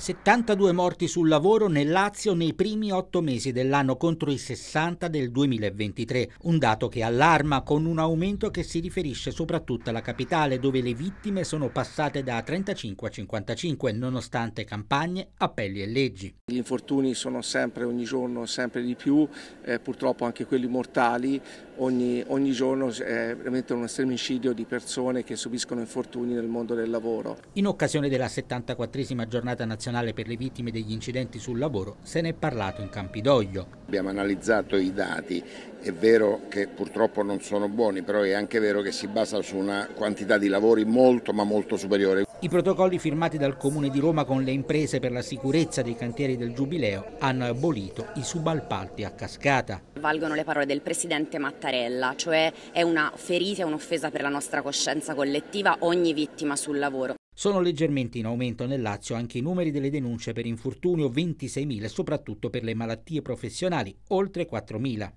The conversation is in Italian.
72 morti sul lavoro nel Lazio nei primi otto mesi dell'anno contro i 60 del 2023, un dato che allarma con un aumento che si riferisce soprattutto alla capitale dove le vittime sono passate da 35 a 55 nonostante campagne, appelli e leggi. Gli infortuni sono sempre ogni giorno sempre di più, eh, purtroppo anche quelli mortali, ogni, ogni giorno è veramente un estremicidio di persone che subiscono infortuni nel mondo del lavoro. In occasione della 74esima giornata nazionale nazionale per le vittime degli incidenti sul lavoro se ne è parlato in Campidoglio. Abbiamo analizzato i dati, è vero che purtroppo non sono buoni, però è anche vero che si basa su una quantità di lavori molto ma molto superiore. I protocolli firmati dal Comune di Roma con le imprese per la sicurezza dei cantieri del Giubileo hanno abolito i subalpalti a cascata. Valgono le parole del Presidente Mattarella, cioè è una ferita e un'offesa per la nostra coscienza collettiva ogni vittima sul lavoro. Sono leggermente in aumento nel Lazio anche i numeri delle denunce per infortunio 26.000, soprattutto per le malattie professionali, oltre 4.000.